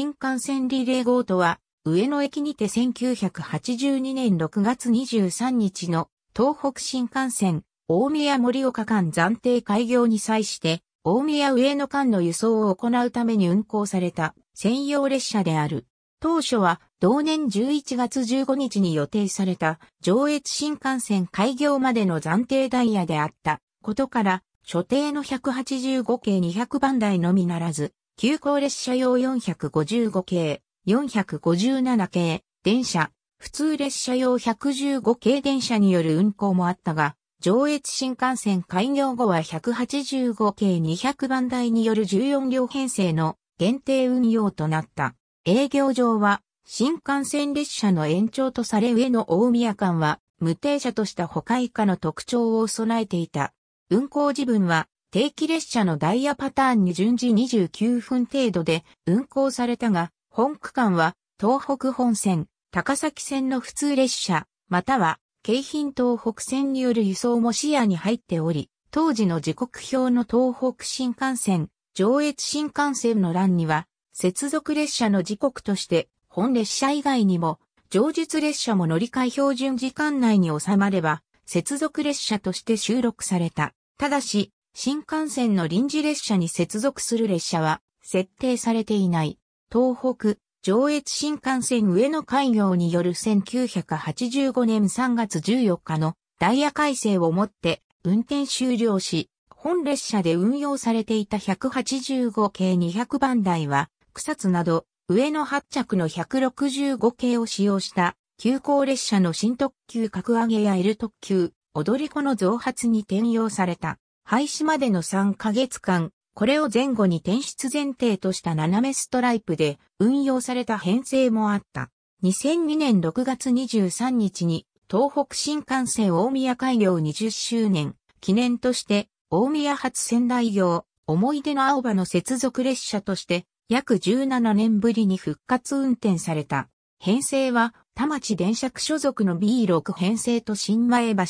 新幹線リレー号とは、上野駅にて1982年6月23日の東北新幹線大宮盛岡間暫定開業に際して、大宮上野間の輸送を行うために運行された専用列車である。当初は同年11月15日に予定された上越新幹線開業までの暫定ダイヤであったことから、所定の185系200番台のみならず、急行列車用455系、457系、電車、普通列車用115系電車による運行もあったが、上越新幹線開業後は185系200番台による14両編成の限定運用となった。営業上は、新幹線列車の延長とされ上の大宮間は、無停車とした他以下の特徴を備えていた。運行時分は、定期列車のダイヤパターンに順次29分程度で運行されたが、本区間は東北本線、高崎線の普通列車、または京浜東北線による輸送も視野に入っており、当時の時刻表の東北新幹線、上越新幹線の欄には、接続列車の時刻として本列車以外にも、上述列車も乗り換え標準時間内に収まれば、接続列車として収録された。ただし、新幹線の臨時列車に接続する列車は設定されていない。東北、上越新幹線上野開業による1985年3月14日のダイヤ改正をもって運転終了し、本列車で運用されていた185系200番台は、草津など上野発着の165系を使用した急行列車の新特急格上げや L 特急、踊り子の増発に転用された。廃止までの3ヶ月間、これを前後に転出前提とした斜めストライプで運用された編成もあった。2002年6月23日に東北新幹線大宮開業20周年記念として大宮発仙台行思い出の青葉の接続列車として約17年ぶりに復活運転された。編成は田町電車区所属の B6 編成と新前橋、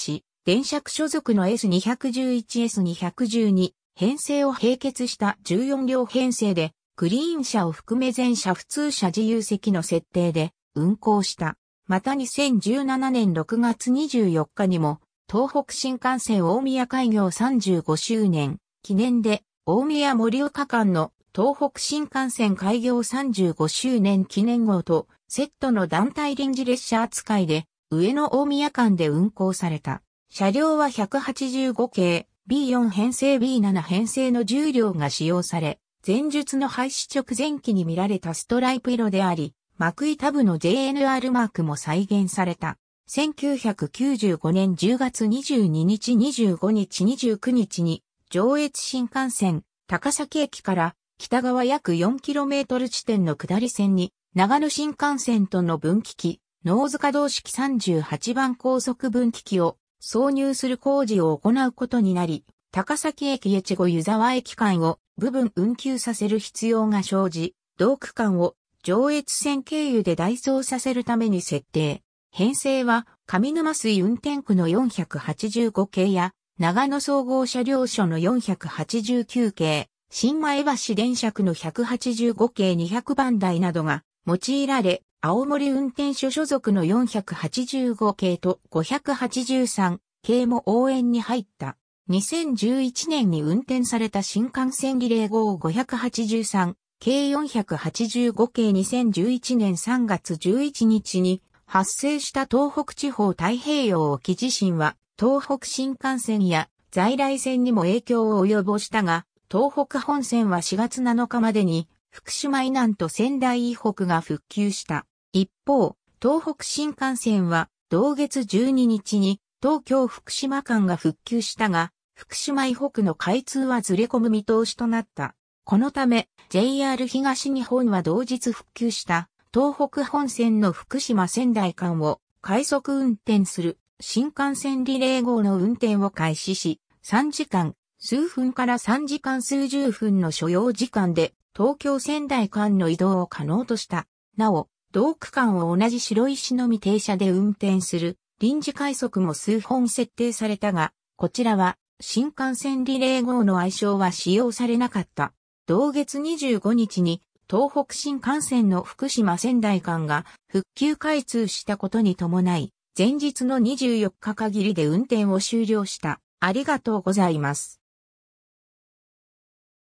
電区所属の S211S212 編成を併結した14両編成で、クリーン車を含め全車普通車自由席の設定で運行した。また2017年6月24日にも、東北新幹線大宮開業35周年記念で、大宮森岡間の東北新幹線開業35周年記念号とセットの団体臨時列車扱いで、上野大宮間で運行された。車両は185系 B4 編成 B7 編成の重量が使用され、前述の廃止直前期に見られたストライプ色であり、幕タブの JNR マークも再現された。1995年10月22日25日29日に上越新幹線高崎駅から北側約 4km 地点の下り線に長野新幹線との分岐器、ズ塚同式38番高速分岐器を挿入する工事を行うことになり、高崎駅越後湯沢駅間を部分運休させる必要が生じ、同区間を上越線経由で代走させるために設定。編成は上沼水運転区の485系や長野総合車両所の489系、新前橋電車区の185系200番台などが用いられ、青森運転手所属の485系と583系も応援に入った。2011年に運転された新幹線リレー号583系485系2011年3月11日に発生した東北地方太平洋沖地震は東北新幹線や在来線にも影響を及ぼしたが、東北本線は4月7日までに福島以南と仙台以北が復旧した。一方、東北新幹線は同月12日に東京福島間が復旧したが、福島以北の開通はずれ込む見通しとなった。このため、JR 東日本は同日復旧した東北本線の福島仙台間を快速運転する新幹線リレー号の運転を開始し、3時間、数分から3時間数十分の所要時間で東京仙台間の移動を可能とした。なお、同区間を同じ白石のみ停車で運転する臨時快速も数本設定されたが、こちらは新幹線リレー号の愛称は使用されなかった。同月25日に東北新幹線の福島仙台間が復旧開通したことに伴い、前日の24日限りで運転を終了した。ありがとうございます。